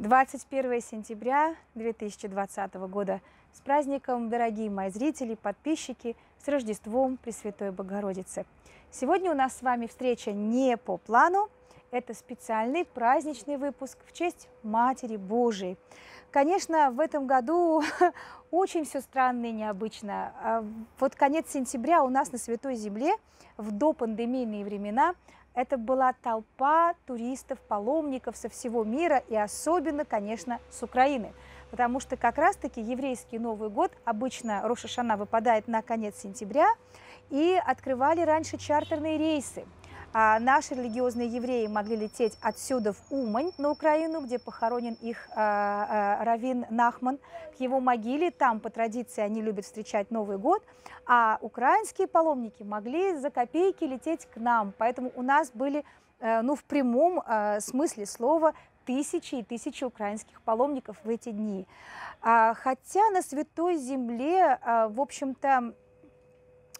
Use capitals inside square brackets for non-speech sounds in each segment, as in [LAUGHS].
21 сентября 2020 года. С праздником, дорогие мои зрители, подписчики, с Рождеством Пресвятой Богородицы. Сегодня у нас с вами встреча не по плану, это специальный праздничный выпуск в честь Матери Божией. Конечно, в этом году [LAUGHS] очень все странно и необычно. А вот конец сентября у нас на Святой Земле в допандемийные времена это была толпа туристов, паломников со всего мира и особенно, конечно, с Украины. Потому что как раз-таки еврейский Новый год, обычно Рошашана выпадает на конец сентября, и открывали раньше чартерные рейсы – а наши религиозные евреи могли лететь отсюда в Умань на Украину, где похоронен их а, а, равин Нахман. К его могиле там, по традиции, они любят встречать Новый год. А украинские паломники могли за копейки лететь к нам. Поэтому у нас были э, ну, в прямом э, смысле слова тысячи и тысячи украинских паломников в эти дни. Хотя на Святой Земле, э, в общем-то,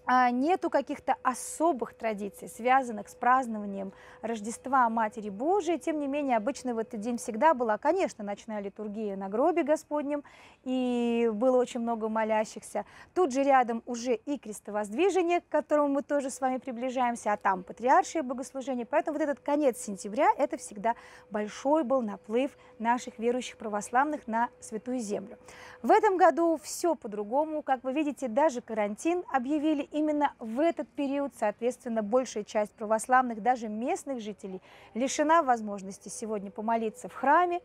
а нету каких-то особых традиций, связанных с празднованием Рождества Матери Божией. Тем не менее, обычно в этот день всегда была, конечно, ночная литургия на гробе Господнем, и было очень много молящихся. Тут же рядом уже и крестовоздвижение, к которому мы тоже с вами приближаемся, а там патриаршие богослужения. Поэтому вот этот конец сентября – это всегда большой был наплыв наших верующих православных на Святую Землю. В этом году все по-другому. Как вы видите, даже карантин объявили именно в этот период, соответственно, большая часть православных, даже местных жителей, лишена возможности сегодня помолиться в храме,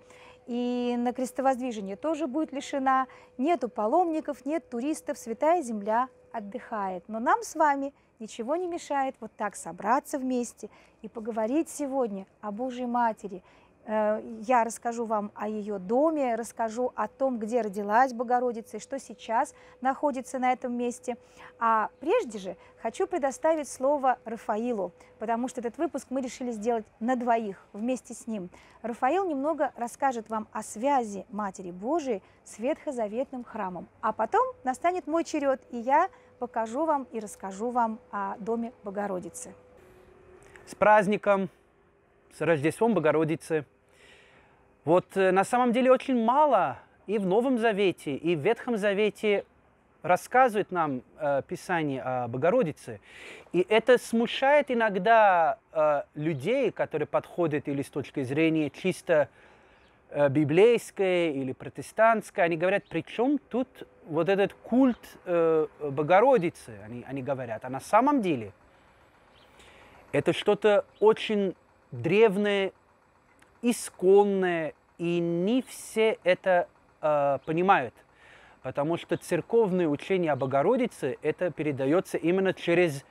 и на крестовоздвижение тоже будет лишена. Нету паломников, нет туристов, святая земля отдыхает. Но нам с вами ничего не мешает вот так собраться вместе и поговорить сегодня о Божьей Матери Э, я расскажу вам о ее доме, расскажу о том, где родилась Богородица и что сейчас находится на этом месте. А прежде же хочу предоставить слово Рафаилу, потому что этот выпуск мы решили сделать на двоих вместе с ним. Рафаил немного расскажет вам о связи Матери Божией с Ветхозаветным храмом. А потом настанет мой черед, и я покажу вам и расскажу вам о доме Богородицы. С праздником! С Рождеством Богородицы! Вот э, на самом деле очень мало и в Новом Завете, и в Ветхом Завете рассказывает нам э, Писание о Богородице. И это смущает иногда э, людей, которые подходят или с точки зрения чисто э, библейской или протестантской. Они говорят, при чем тут вот этот культ э, Богородицы, они, они говорят. А на самом деле это что-то очень древнее, исконное, и не все это э, понимают, потому что церковное учение о Богородице это передается именно через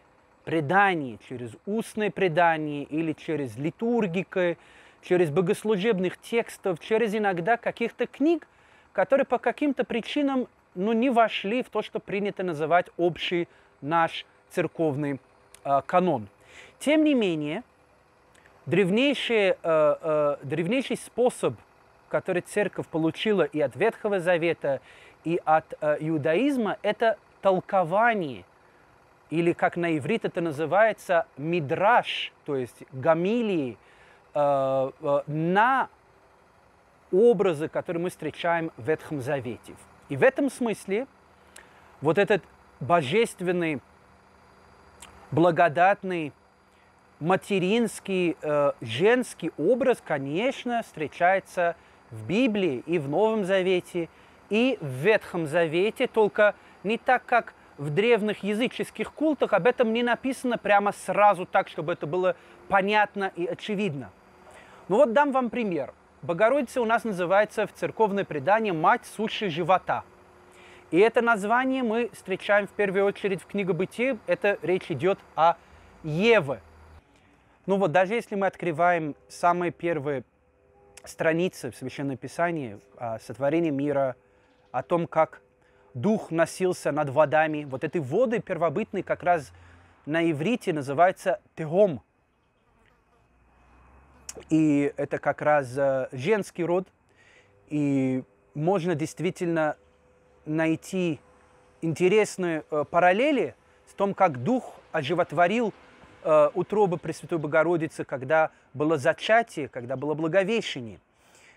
предание, через устное предание или через литургика, через богослужебных текстов, через иногда каких-то книг, которые по каким-то причинам ну, не вошли в то, что принято называть общий наш церковный э, канон. Тем не менее, древнейший, э, э, древнейший способ, который церковь получила и от Ветхого Завета, и от э, иудаизма, это толкование, или как на иврит это называется, мидраш, то есть гамилии, э, на образы, которые мы встречаем в Ветхом Завете. И в этом смысле вот этот божественный, благодатный материнский, э, женский образ, конечно, встречается в Библии и в Новом Завете, и в Ветхом Завете, только не так, как в древних языческих культах об этом не написано прямо сразу так, чтобы это было понятно и очевидно. Ну вот дам вам пример. Богородица у нас называется в церковное предание «Мать суши живота». И это название мы встречаем в первую очередь в книге Бытия. Это речь идет о Еве, ну вот даже если мы открываем самые первые страницы в Священном Писании о а, сотворении мира, о том, как дух носился над водами, вот эти воды первобытные как раз на иврите называются тегом. И это как раз э, женский род, и можно действительно найти интересные э, параллели с том, как дух оживотворил – Э, утробы Пресвятой Богородицы, когда было зачатие, когда было благовещение.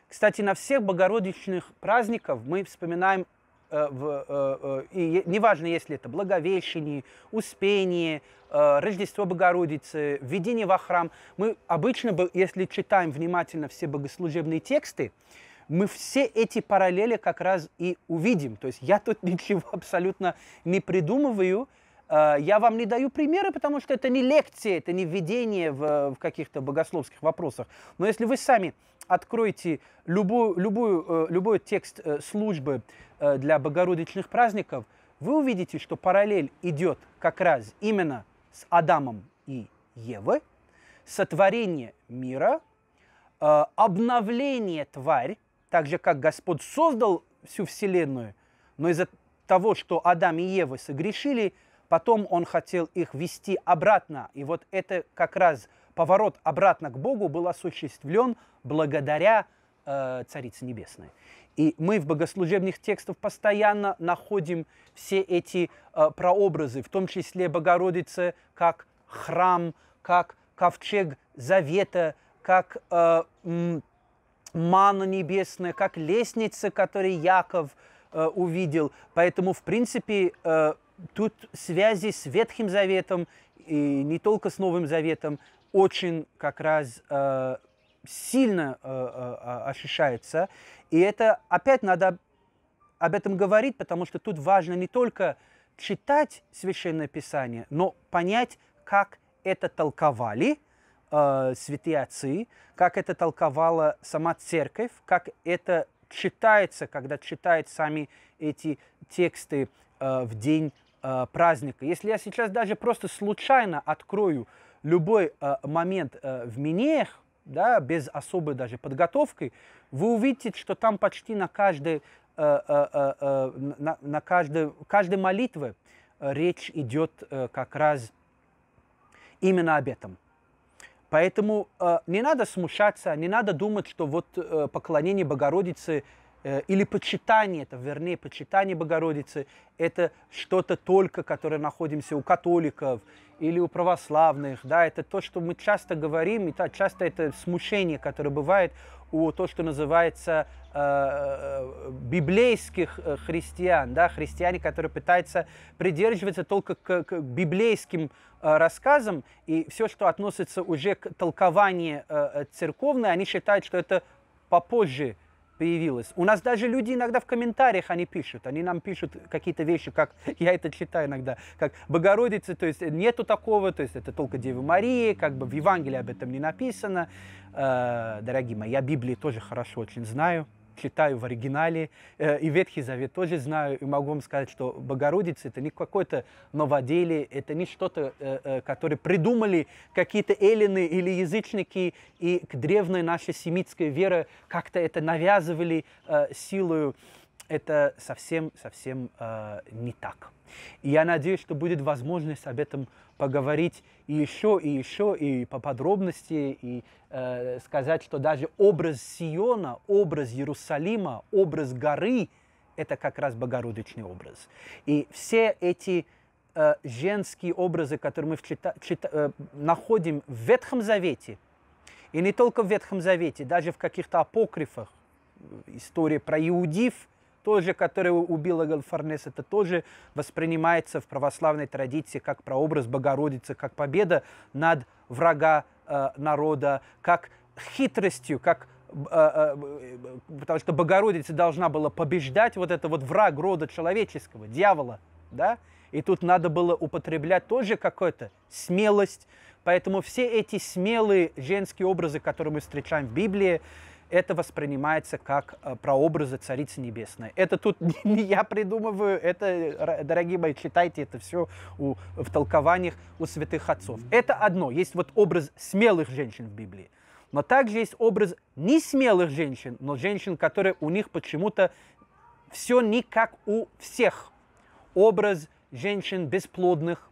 Кстати, на всех богородичных праздниках мы вспоминаем, э, в, э, э и неважно, если это Благовещение, Успение, э, Рождество Богородицы, Введение во храм, мы обычно, если читаем внимательно все богослужебные тексты, мы все эти параллели как раз и увидим. То есть я тут [LAUGHS] ничего абсолютно не придумываю, Э, я вам не даю примеры, потому что это не лекция, это не введение в, в каких-то богословских вопросах. Но если вы сами откроете любую, любую, э, любой текст э, службы для богородичных праздников, вы увидите, что параллель идет как раз именно с Адамом и Евы, сотворение мира, обновление тварь, так же как Господь создал всю Вселенную, но из-за того, что Адам и Ева согрешили – Потом он хотел их вести обратно. И вот это как раз поворот обратно к Богу был осуществлен благодаря э, Царице Небесной. И мы в богослужебных текстах постоянно находим все эти э, прообразы, в том числе Богородица как храм, как ковчег завета, как э, манна небесная, как лестница, которую Яков э, увидел. Поэтому, в принципе, э, тут связи с Ветхим Заветом и не только с Новым Заветом очень как раз э, сильно э, э, ощущается. И это опять надо об этом говорить, потому что тут важно не только читать Священное Писание, но понять, как это толковали э, святые отцы, как это толковала сама церковь, как это читается, когда читают сами эти тексты э, в день э, праздника, если я сейчас даже просто случайно открою любой э, момент э, в Минеях, да, без особой даже подготовки, вы увидите, что там почти на каждой, э, э, э, э на, на каждой, каждой молитве э, речь идет э, как раз именно об этом. Поэтому э, не надо смущаться, не надо думать, что вот э, поклонение Богородицы – Э, или почитание, это, вернее, почитание Богородицы, это что-то только, которое находимся у католиков или у православных, да, это то, что мы часто говорим, и часто это смущение, которое бывает у то, что называется э, э библейских э, христиан, да, христиане, которые пытаются придерживаться только к, к библейским рассказам, и все, что относится уже к толкованию э, церковной, они считают, что это попозже – появилось. У нас даже люди иногда в комментариях они пишут, они нам пишут какие-то вещи, как [LAUGHS] я это читаю иногда, как Богородица, то есть нету такого, то есть это только Дева Мария, как бы в Евангелии об этом не написано. Э, дорогие мои, я Библии тоже хорошо очень знаю, читаю в оригинале, э, и Ветхий Завет тоже знаю, и могу вам сказать, что Богородица – это не какое-то новоделие, это не что-то, э, э, которое придумали какие-то эллины или язычники, и к древней нашей семитской вере как-то это навязывали силою это совсем-совсем э, не так. И я надеюсь, что будет возможность об этом поговорить и еще, и еще, и по подробности, и э, сказать, что даже образ Сиона, образ Иерусалима, образ горы – это как раз богородичный образ. И все эти э, женские образы, которые мы чита, чита, э, находим в Ветхом Завете, и не только в Ветхом Завете, даже в каких-то апокрифах, э, история про иудив – же, который убил Агалфарнес, это тоже воспринимается в православной традиции как прообраз Богородицы, как победа над врага э, народа, как хитростью, как э, э, э, потому что Богородица должна была побеждать вот это вот враг рода человеческого, дьявола, да, и тут надо было употреблять тоже какую-то смелость, поэтому все эти смелые женские образы, которые мы встречаем в Библии, это воспринимается как э, прообразы Царицы Небесной. Это тут [LAUGHS] не я придумываю, это, дорогие мои, читайте это все у, в толкованиях у святых отцов. Это одно. Есть вот образ смелых женщин в Библии. Но также есть образ не смелых женщин, но женщин, которые у них почему-то все не как у всех. Образ женщин бесплодных,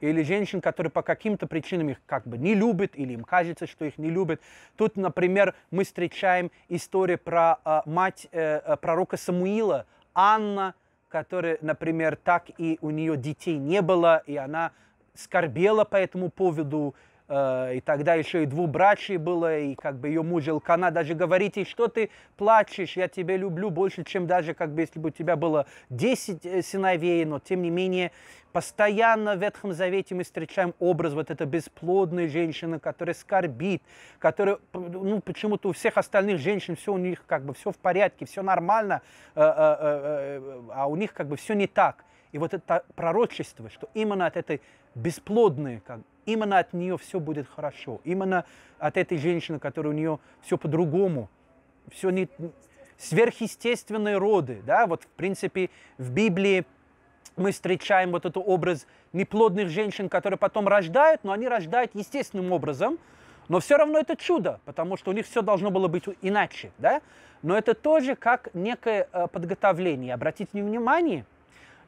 или женщин, которые по каким-то причинам их как бы не любят, или им кажется, что их не любят. Тут, например, мы встречаем историю про э, мать э, э пророка Самуила, Анна, которая, например, так и у нее детей не было, и она скорбела по этому поводу, Э, и тогда еще и двубрачие было, и как бы ее муж Илкана даже говорит ей, что ты плачешь, я тебя люблю больше, чем даже как бы если бы у тебя было 10 э, сыновей, но тем не менее постоянно в Ветхом Завете мы встречаем образ вот этой бесплодной женщины, которая скорбит, которая, ну, почему-то у всех остальных женщин все у них как бы все в порядке, все нормально, э, а у них как бы все не так. И вот это пророчество, что именно от этой бесплодной как, именно от нее все будет хорошо. Именно от этой женщины, которая у нее все по-другому. Все не... Сверхъестественные роды, да, вот в принципе в Библии мы встречаем вот этот образ неплодных женщин, которые потом рождают, но они рождают естественным образом, но все равно это чудо, потому что у них все должно было быть иначе, да? Но это тоже как некое э, подготовление. Обратите внимание,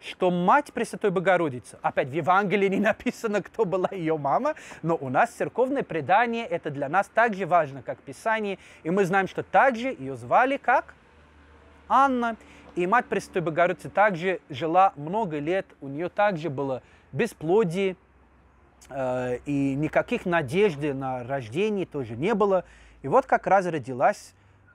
что мать Пресвятой Богородицы, опять в Евангелии не написано, кто была ее мама, но у нас церковное предание, это для нас так же важно, как Писание, и мы знаем, что также ее звали как Анна, и мать Пресвятой Богородицы также жила много лет, у нее также было бесплодие, э, и никаких надежды на рождение тоже не было. И вот как раз родилась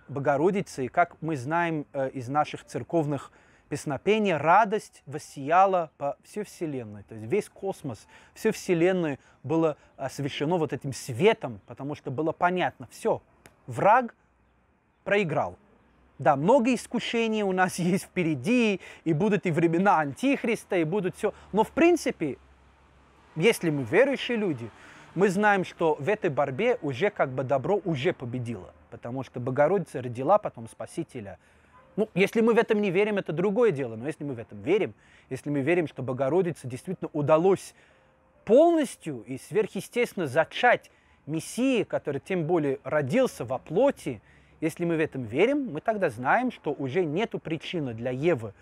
Богородица, и как мы знаем э, из наших церковных э, песнопения радость воссияла по всей Вселенной. То есть весь космос, всю Вселенную было освещено вот этим светом, потому что было понятно, все, враг проиграл. Да, много искушений у нас [LAUGHS] есть впереди, и будут и времена Антихриста, и будут все. Но в принципе, если мы верующие люди, мы знаем, что в этой борьбе уже как бы добро уже победило, потому что Богородица родила потом Спасителя – ну, если мы в этом не верим, это другое дело. Но если мы в этом верим, если мы верим, что Богородице действительно удалось полностью и сверхъестественно зачать Мессии, который тем более родился во плоти, если мы в этом верим, мы тогда знаем, что уже нет причины для Евы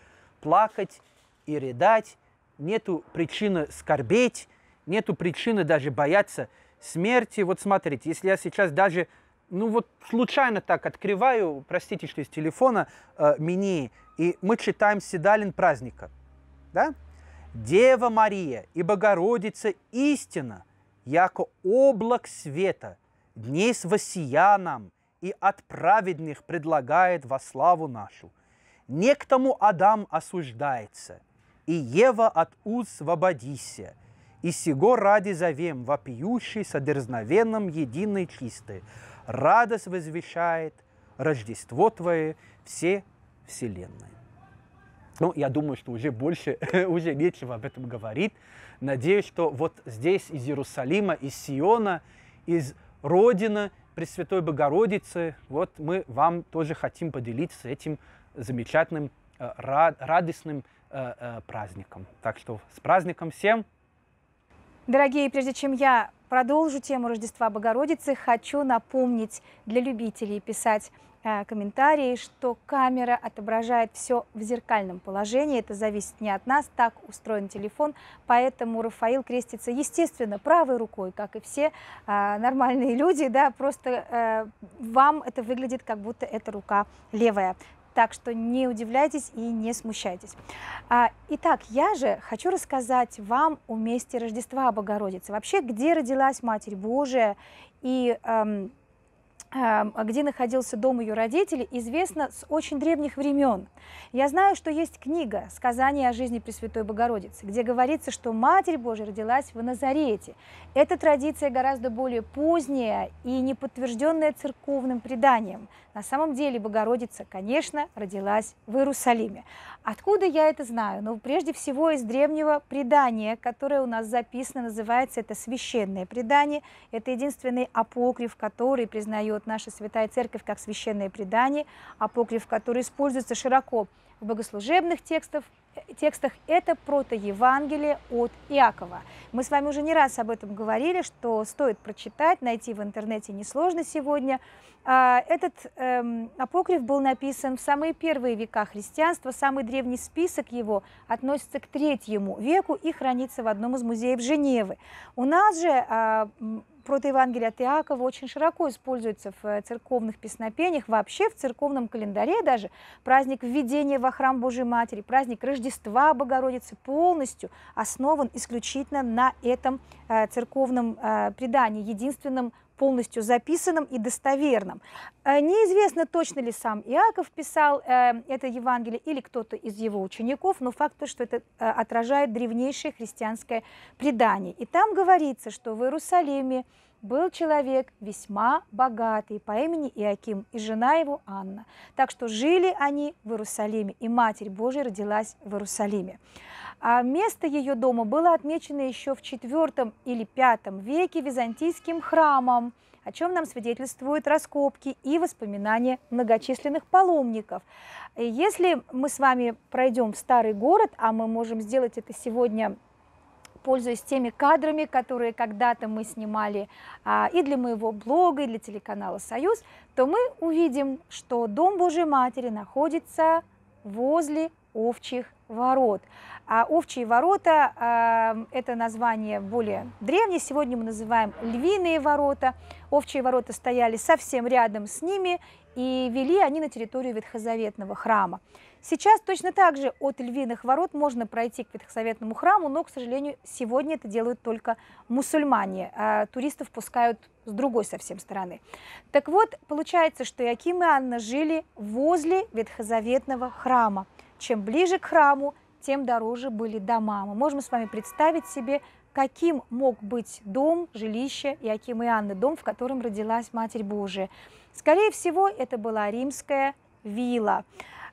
плакать и рыдать, нету причины скорбеть, нету причины даже бояться смерти. Вот смотрите, если я сейчас даже ну вот случайно так открываю, простите, что из телефона, э, мини, и мы читаем Седалин праздника. Да? «Дева Мария и Богородица истина, яко облак света, дней с восияном и от праведных предлагает во славу нашу. Не к тому Адам осуждается, и Ева от уз свободися, и сего ради зовем вопиющий, содерзновенным, единой чистой, радость возвещает Рождество Твое все вселенные. Ну, я думаю, что уже больше, [LAUGHS] уже нечего об этом говорить. Надеюсь, что вот здесь, из Иерусалима, из Сиона, из Родины Пресвятой Богородицы, вот мы вам тоже хотим поделиться этим замечательным, э, радостным э, э, праздником. Так что с праздником всем! Дорогие, прежде чем я Продолжу тему Рождества Богородицы. Хочу напомнить для любителей писать э, комментарии, что камера отображает все в зеркальном положении. Это зависит не от нас, так устроен телефон. Поэтому Рафаил крестится, естественно, правой рукой, как и все а, нормальные [LAUGHS] люди. Да, просто а, вам это выглядит, как будто это рука левая. Так что не удивляйтесь и не смущайтесь. А, итак, я же хочу рассказать вам о месте Рождества Богородицы. Вообще, где родилась Матерь Божия и эм, эм, где находился дом ее родителей, известно с очень древних времен. Я знаю, что есть книга «Сказание о жизни Пресвятой Богородицы», где говорится, что Матерь Божия родилась в Назарете. Эта традиция гораздо более поздняя и не подтвержденная церковным преданием. На самом деле Богородица, конечно, родилась в Иерусалиме. Откуда я это знаю? Ну, прежде всего, из древнего предания, которое у нас записано, называется это священное предание. Это единственный апокриф, который признает наша Святая Церковь как священное предание, апокриф, который используется широко в богослужебных текстах, текстах это протоевангелие от Иакова. Мы с вами уже не раз об этом говорили, что стоит прочитать, найти в интернете несложно сегодня. А, этот эм, апокриф был написан в самые первые века христианства, самый древний список его относится к третьему веку и хранится в одном из музеев Женевы. У нас же а, протоевангелие от Иакова очень широко используется в э, церковных песнопениях, вообще в церковном календаре даже. Праздник введения во храм Божьей Матери, праздник Рождества Богородицы полностью основан исключительно на этом э, церковном э, предании, единственном полностью записанным и достоверным. Э, неизвестно, точно ли сам Иаков писал э, это Евангелие или кто-то из его учеников, но факт то, что это э, отражает древнейшее христианское предание. И там говорится, что в Иерусалиме был человек весьма богатый по имени Иаким и жена его Анна. Так что жили они в Иерусалиме, и Матерь Божия родилась в Иерусалиме. А место ее дома было отмечено еще в IV или V веке византийским храмом, о чем нам свидетельствуют раскопки и воспоминания многочисленных паломников. Если мы с вами пройдем в старый город, а мы можем сделать это сегодня пользуясь теми кадрами, которые когда-то мы снимали а, и для моего блога, и для телеканала «Союз», то мы увидим, что Дом Божьей Матери находится возле Овчих ворот. А овчие ворота а, – это название более древнее, сегодня мы называем львиные ворота. Овчие ворота стояли совсем рядом с ними, и вели они на территорию Ветхозаветного храма. Сейчас точно так же от львиных ворот можно пройти к Ветхозаветному храму, но, к сожалению, сегодня это делают только мусульмане, а туристов пускают с другой совсем стороны. Так вот, получается, что Иаким и Анна жили возле Ветхозаветного храма. Чем ближе к храму, тем дороже были дома. Мы можем с вами представить себе, каким мог быть дом, жилище Иакима и Анны, дом, в котором родилась Матерь Божия. Скорее всего, это была римская вилла.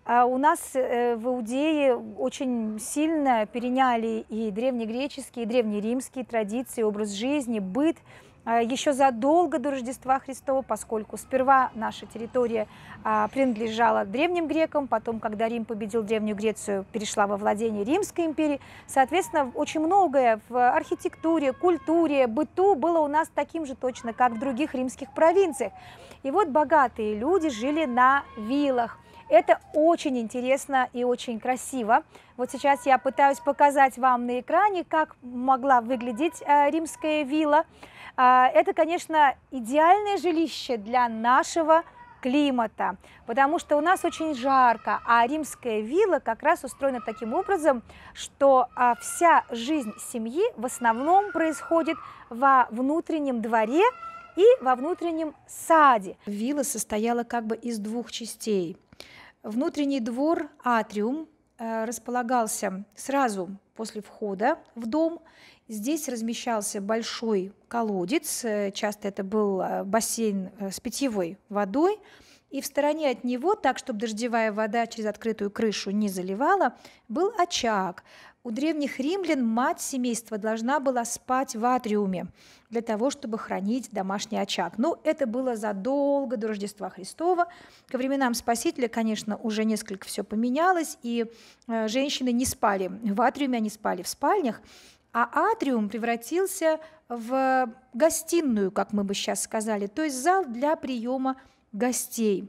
А у нас э, в Иудее очень сильно переняли и древнегреческие, и древнеримские традиции, образ жизни, быт – Э, еще задолго до Рождества Христова, поскольку сперва наша территория а, принадлежала древним грекам, потом, когда Рим победил Древнюю Грецию, перешла во владение Римской империи. Соответственно, очень многое в архитектуре, культуре, быту было у нас таким же точно, как в других римских провинциях. И вот богатые люди жили на виллах. Это очень интересно и очень красиво. Вот сейчас я пытаюсь показать вам на экране, как могла выглядеть э, римская вилла. А, это, конечно, идеальное жилище для нашего климата, потому что у нас очень жарко, а римская вилла как раз устроена таким образом, что а, вся жизнь семьи в основном происходит во внутреннем дворе и во внутреннем саде. Вилла состояла как бы из двух частей. Внутренний двор, атриум, Э, располагался сразу после входа в дом. Здесь размещался большой колодец, э, часто это был э, бассейн с питьевой водой, и в стороне от него, так чтобы дождевая вода через открытую крышу не заливала, был очаг, у древних римлян мать семейства должна была спать в атриуме для того, чтобы хранить домашний очаг. Но ну, это было задолго до Рождества Христова. Ко временам Спасителя, конечно, уже несколько все поменялось, и э, женщины не спали в атриуме, они спали в спальнях. А атриум превратился в гостиную, как мы бы сейчас сказали, то есть зал для приема гостей.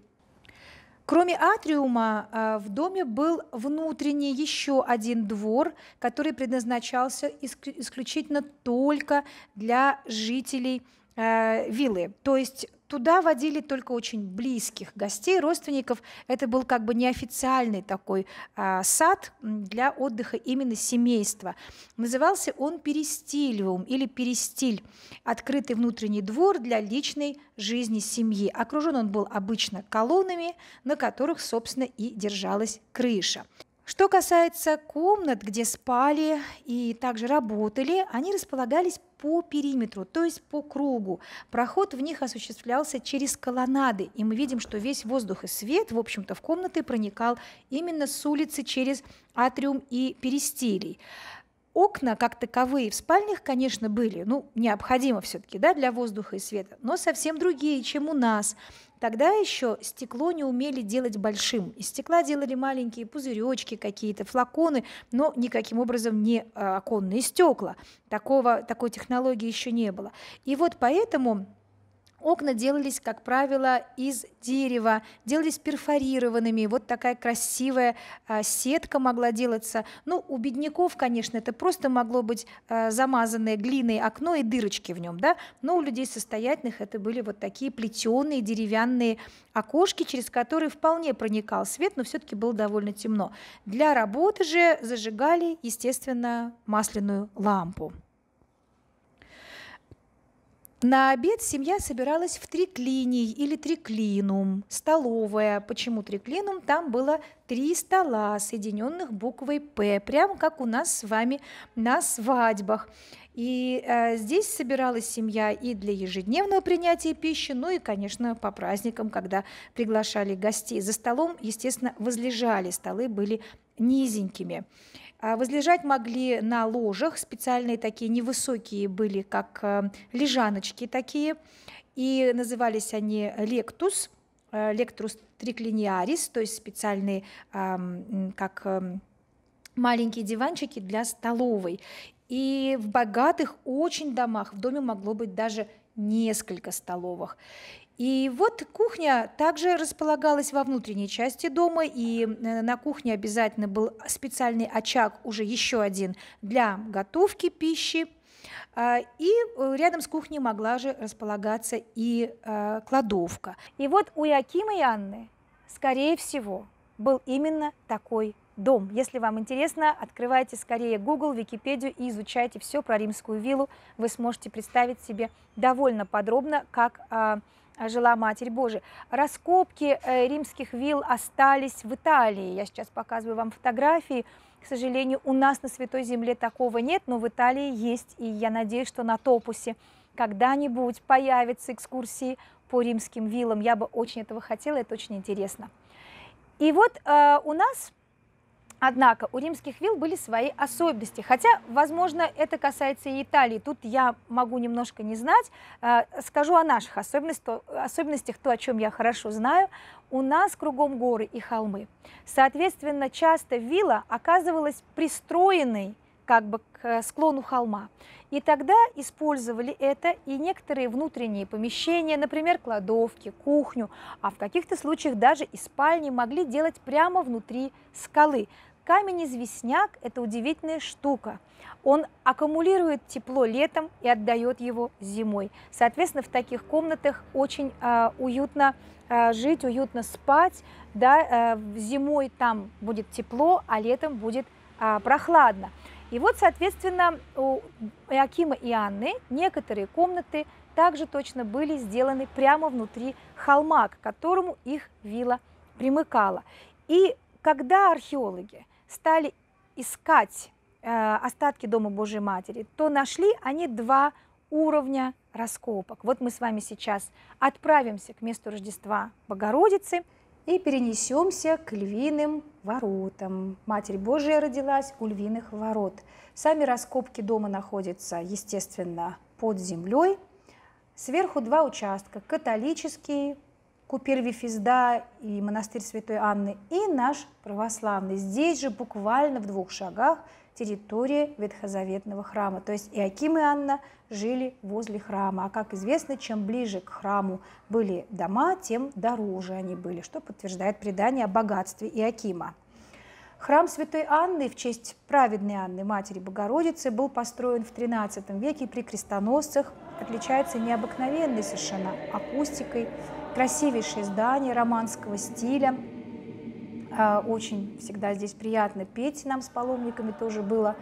Кроме атриума э, в доме был внутренний еще один двор, который предназначался исключительно только для жителей Э, виллы. То есть туда водили только очень близких гостей, родственников. Это был как бы неофициальный такой а, сад для отдыха именно семейства. Назывался он перистильвум или перистиль, открытый внутренний двор для личной жизни семьи. Окружен он был обычно колоннами, на которых, собственно, и держалась крыша. Что касается комнат, где спали и также работали, они располагались по периметру, то есть по кругу. Проход в них осуществлялся через колоннады, и мы видим, что весь воздух и свет, в общем-то, в комнаты проникал именно с улицы через атриум и перистилий. Окна, как таковые, в спальнях, конечно, были, ну, необходимо все-таки, да, для воздуха и света, но совсем другие, чем у нас. Тогда еще стекло не умели делать большим. Из стекла делали маленькие пузыречки какие-то, флаконы, но никаким образом не а, оконные стекла. Такого, такой технологии еще не было. И вот поэтому Окна делались, как правило, из дерева, делались перфорированными. Вот такая красивая а, сетка могла делаться. Ну, у бедняков, конечно, это просто могло быть а, замазанное глиной окно и дырочки в нем, да? Но у людей состоятельных это были вот такие плетеные деревянные окошки, через которые вполне проникал свет, но все-таки было довольно темно. Для работы же зажигали, естественно, масляную лампу. На обед семья собиралась в триклиний или триклинум, столовая. Почему триклинум? Там было три стола, соединенных буквой «П», прямо как у нас с вами на свадьбах. И э, здесь собиралась семья и для ежедневного принятия пищи, ну и, конечно, по праздникам, когда приглашали гостей. За столом, естественно, возлежали, столы были низенькими. А возлежать могли на ложах, специальные такие невысокие были, как э, лежаночки такие, и назывались они лектус, э, лектрус триклиниарис, то есть специальные как эм, маленькие диванчики для столовой. И в богатых очень домах в доме могло быть даже несколько столовых. И вот кухня также располагалась во внутренней части дома, и э, на кухне обязательно был специальный очаг, уже еще один, для готовки пищи. А, и э, рядом с кухней могла же располагаться и э, кладовка. И вот у Якима и Анны, скорее всего, был именно такой дом. Если вам интересно, открывайте скорее Google, Википедию и изучайте все про римскую виллу. Вы сможете представить себе довольно подробно, как а, а, жила Матерь Божия. Раскопки э, римских вилл остались в Италии. Я сейчас показываю вам фотографии. К сожалению, у нас на Святой Земле такого нет, но в Италии есть, и я надеюсь, что на Топусе когда-нибудь появятся экскурсии по римским виллам. Я бы очень этого хотела, это очень интересно. И вот э, у нас Однако у римских вилл были свои особенности, хотя, возможно, это касается и Италии. Тут я могу немножко не знать. Э, скажу о наших особенностях, то, о чем я хорошо знаю. У нас кругом горы и холмы. Соответственно, часто вилла оказывалась пристроенной как бы к э, склону холма. И тогда использовали это и некоторые внутренние помещения, например, кладовки, кухню, а в каких-то случаях даже и спальни могли делать прямо внутри скалы. Камень-известняк – это удивительная штука. Он аккумулирует тепло летом и отдает его зимой. Соответственно, в таких комнатах очень э, уютно э, жить, уютно спать. Да? Э, зимой там будет тепло, а летом будет э, прохладно. И вот, соответственно, у Акима и Анны некоторые комнаты также точно были сделаны прямо внутри холма, к которому их вилла примыкала. И когда археологи стали искать э, остатки Дома Божьей Матери, то нашли они два уровня раскопок. Вот мы с вами сейчас отправимся к месту Рождества Богородицы и перенесемся к львиным воротам. Матерь Божия родилась у львиных ворот. Сами раскопки дома находятся, естественно, под землей. Сверху два участка – католические. Купель Вифизда и монастырь Святой Анны, и наш православный. Здесь же буквально в двух шагах территория Ветхозаветного храма. То есть Иаким и Анна жили возле храма. А как известно, чем ближе к храму были дома, тем дороже они были, что подтверждает предание о богатстве Иакима. Храм Святой Анны в честь праведной Анны, матери Богородицы, был построен в XIII веке при крестоносцах. Отличается необыкновенной совершенно акустикой, красивейшие здания романского стиля. А, очень всегда здесь приятно петь нам с паломниками тоже было.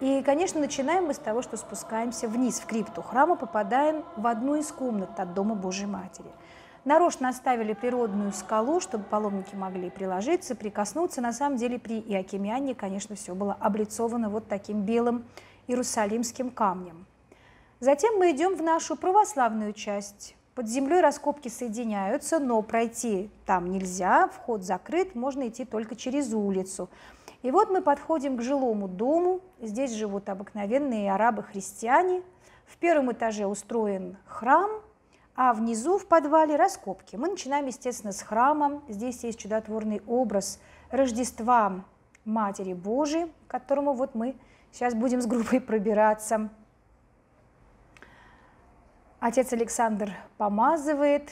И, конечно, начинаем мы с того, что спускаемся вниз, в крипту храма, попадаем в одну из комнат от Дома Божьей Матери. Нарочно оставили природную скалу, чтобы паломники могли приложиться, прикоснуться. На самом деле при Иокимиане, конечно, все было облицовано вот таким белым иерусалимским камнем. Затем мы идем в нашу православную часть под землей раскопки соединяются, но пройти там нельзя, вход закрыт, можно идти только через улицу. И вот мы подходим к жилому дому, здесь живут обыкновенные арабы-христиане, в первом этаже устроен храм, а внизу в подвале раскопки. Мы начинаем, естественно, с храма, здесь есть чудотворный образ Рождества Матери Божией, к которому вот мы сейчас будем с группой пробираться – Отец Александр помазывает,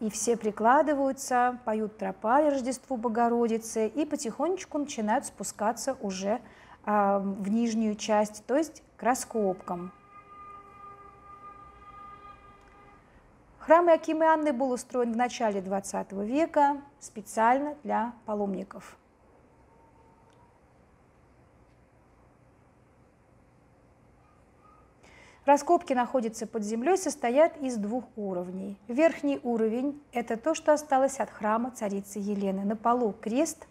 и все прикладываются, поют тропа Рождеству Богородицы, и потихонечку начинают спускаться уже э, в нижнюю часть, то есть к раскопкам. Храм Иакимы Анны был устроен в начале XX века специально для паломников – Раскопки находятся под землей, состоят из двух уровней. Верхний уровень – это то, что осталось от храма царицы Елены. На полу крест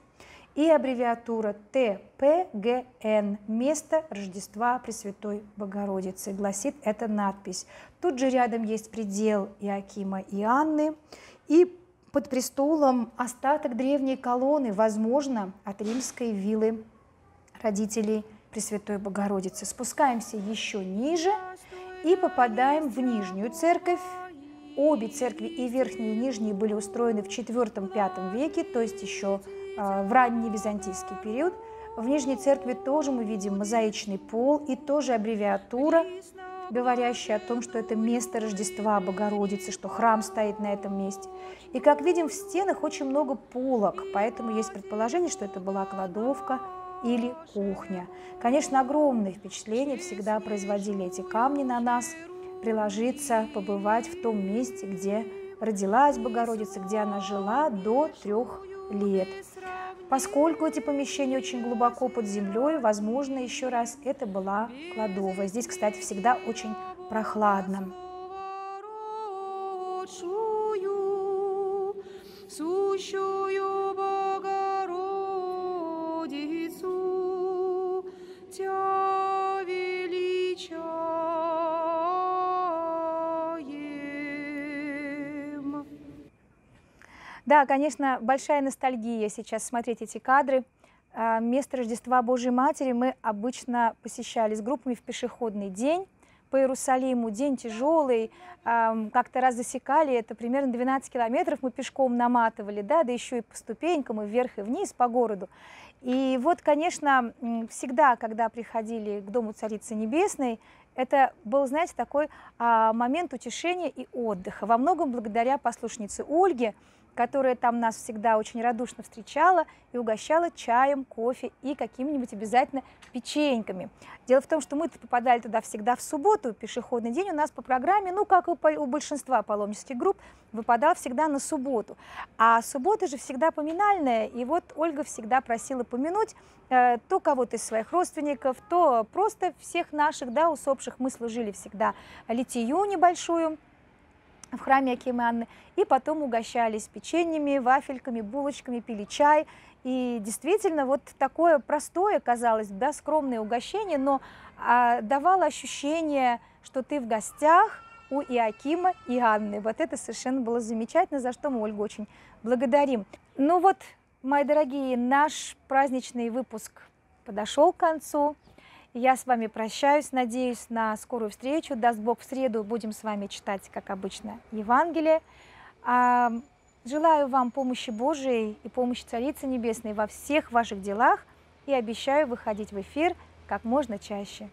и аббревиатура ТПГН – место Рождества Пресвятой Богородицы, гласит эта надпись. Тут же рядом есть предел Иакима и Анны, и под престолом остаток древней колонны, возможно, от римской виллы родителей Пресвятой Богородицы. Спускаемся еще ниже и попадаем в Нижнюю Церковь. Обе церкви, и верхние, и нижние, были устроены в IV-V веке, то есть еще а, в ранний византийский период. В Нижней Церкви тоже мы видим мозаичный пол и тоже аббревиатура, говорящая о том, что это место Рождества Богородицы, что храм стоит на этом месте. И, как видим, в стенах очень много полок, поэтому есть предположение, что это была кладовка – или кухня. Конечно, огромные впечатления всегда производили эти камни на нас, приложиться, побывать в том месте, где родилась Богородица, где она жила до трех лет. Поскольку эти помещения очень глубоко под землей, возможно, еще раз это была кладовая. Здесь, кстати, всегда очень прохладно. сущую Да, конечно, большая ностальгия сейчас смотреть эти кадры. А, место Рождества Божьей Матери мы обычно посещали с группами в пешеходный день по Иерусалиму, день тяжелый, как-то раз засекали, это примерно 12 километров мы пешком наматывали, да, да еще и по ступенькам, и вверх, и вниз по городу. И вот, конечно, всегда, когда приходили к Дому Царицы Небесной, это был, знаете, такой а, момент утешения и отдыха. Во многом благодаря послушнице Ольге, которая там нас всегда очень радушно встречала и угощала чаем, кофе и какими-нибудь обязательно печеньками. Дело в том, что мы -то попадали туда всегда в субботу, пешеходный день у нас по программе, ну, как и у большинства паломнических групп, выпадал всегда на субботу. А суббота же всегда поминальная, и вот Ольга всегда просила помянуть э, то кого-то из своих родственников, то просто всех наших, да, усопших. Мы служили всегда литию небольшую, в храме Акимы Анны, и потом угощались печеньями, вафельками, булочками, пили чай. И действительно, вот такое простое, казалось, да, скромное угощение, но а, давало ощущение, что ты в гостях у Иакима и Анны. Вот это совершенно было замечательно, за что мы Ольгу очень благодарим. Ну вот, мои дорогие, наш праздничный выпуск подошел к концу. Я с вами прощаюсь, надеюсь на скорую встречу. Даст Бог, в среду будем с вами читать, как обычно, Евангелие. А, желаю вам помощи Божией и помощи Царицы Небесной во всех ваших делах и обещаю выходить в эфир как можно чаще.